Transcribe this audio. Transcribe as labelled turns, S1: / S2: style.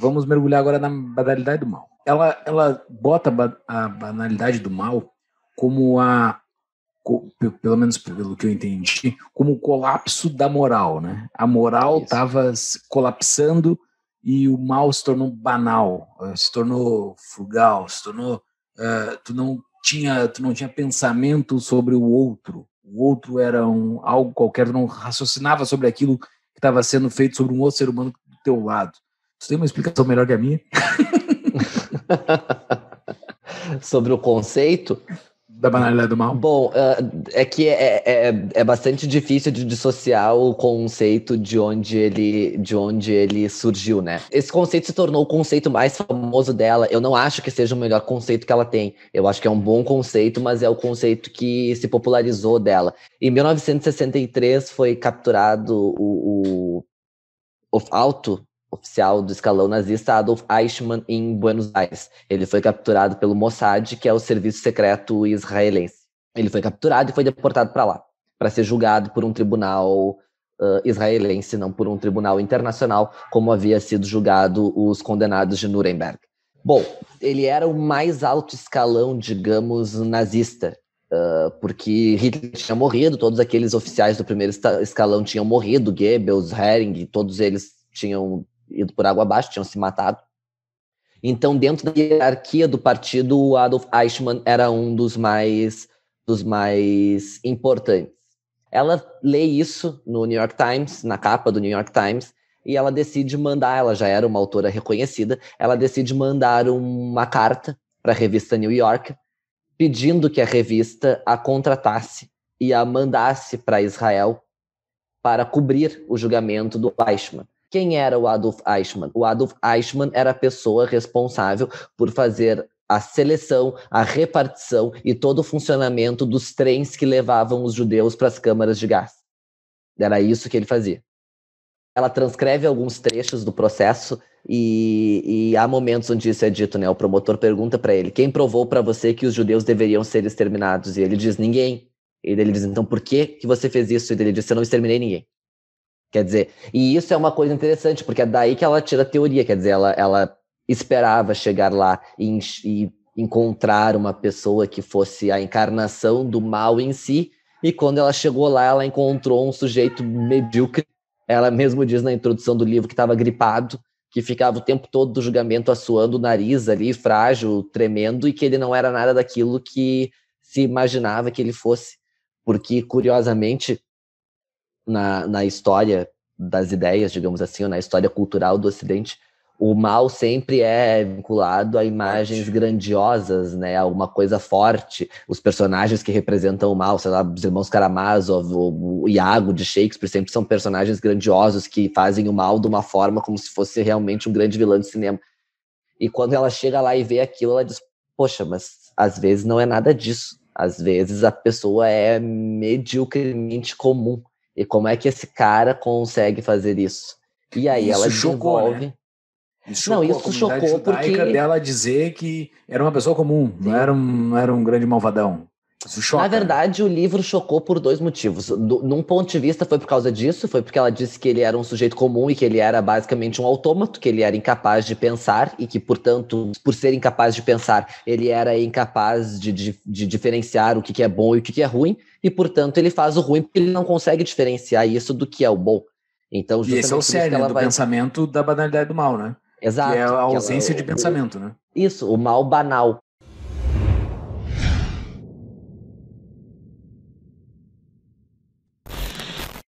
S1: Vamos mergulhar agora na banalidade do mal. Ela, ela bota a banalidade do mal como a pelo menos pelo que eu entendi, como o colapso da moral, né? A moral estava colapsando e o mal se tornou banal, eh, se tornou frugal, se tornou uh, tu não tinha tu não tinha pensamento sobre o outro, o outro era um algo qualquer, tu não raciocinava sobre aquilo que estava sendo feito sobre um outro ser humano do teu lado. Você tem uma explicação
S2: melhor que a minha? Sobre o conceito? Da banalidade do mal? Bom, ah, é que é, é, é, é bastante difícil de dissociar o conceito de onde, ele, de onde ele surgiu, né? Esse conceito se tornou o conceito mais famoso dela. Eu não acho que seja o melhor conceito que ela tem. Eu acho que é um bom conceito, mas é o conceito que se popularizou dela. Em 1963 foi capturado o, o Alto oficial do escalão nazista Adolf Eichmann em Buenos Aires. Ele foi capturado pelo Mossad, que é o serviço secreto israelense. Ele foi capturado e foi deportado para lá, para ser julgado por um tribunal uh, israelense, não por um tribunal internacional, como havia sido julgado os condenados de Nuremberg. Bom, ele era o mais alto escalão, digamos, nazista, uh, porque Hitler tinha morrido, todos aqueles oficiais do primeiro escalão tinham morrido, Goebbels, Hering, todos eles tinham ido por água abaixo, tinham se matado. Então, dentro da hierarquia do partido, o Adolf Eichmann era um dos mais, dos mais importantes. Ela lê isso no New York Times, na capa do New York Times, e ela decide mandar, ela já era uma autora reconhecida, ela decide mandar uma carta para a revista New York, pedindo que a revista a contratasse e a mandasse para Israel para cobrir o julgamento do Eichmann. Quem era o Adolf Eichmann? O Adolf Eichmann era a pessoa responsável por fazer a seleção, a repartição e todo o funcionamento dos trens que levavam os judeus para as câmaras de gás. Era isso que ele fazia. Ela transcreve alguns trechos do processo e, e há momentos onde isso é dito, né? O promotor pergunta para ele: quem provou para você que os judeus deveriam ser exterminados? E ele diz: ninguém. E ele diz: então por que que você fez isso? E ele diz: eu não exterminei ninguém. Quer dizer, e isso é uma coisa interessante, porque é daí que ela tira a teoria, quer dizer, ela, ela esperava chegar lá e, e encontrar uma pessoa que fosse a encarnação do mal em si, e quando ela chegou lá, ela encontrou um sujeito medíocre. Ela mesmo diz na introdução do livro que estava gripado, que ficava o tempo todo do julgamento assoando o nariz ali, frágil, tremendo, e que ele não era nada daquilo que se imaginava que ele fosse. Porque, curiosamente, na, na história das ideias, digamos assim, ou na história cultural do Ocidente, o mal sempre é vinculado a imagens grandiosas, né? A uma coisa forte. Os personagens que representam o mal, sei lá, os irmãos Karamazov, o, o Iago de Shakespeare, sempre são personagens grandiosos que fazem o mal de uma forma como se fosse realmente um grande vilão de cinema. E quando ela chega lá e vê aquilo, ela diz: Poxa, mas às vezes não é nada disso. Às vezes a pessoa é mediocremente comum. E como é que esse cara consegue fazer isso? E aí isso ela chocou, Né? Isso chocou, não, isso chocou porque dela dizer
S1: que era uma pessoa comum, Sim. não era um, não era um grande
S2: malvadão. Choca. Na né? verdade, o livro chocou por dois motivos. Do, num ponto de vista, foi por causa disso, foi porque ela disse que ele era um sujeito comum e que ele era basicamente um autômato, que ele era incapaz de pensar e que, portanto, por ser incapaz de pensar, ele era incapaz de, de, de diferenciar o que, que é bom e o que, que é ruim, e, portanto, ele faz o ruim porque ele não consegue diferenciar isso do que é o bom. Então, e esse é o sério do vai...
S1: pensamento da banalidade do mal, né? Exato. Que é a ausência que ela... de é pensamento, né?
S2: Isso, o mal banal.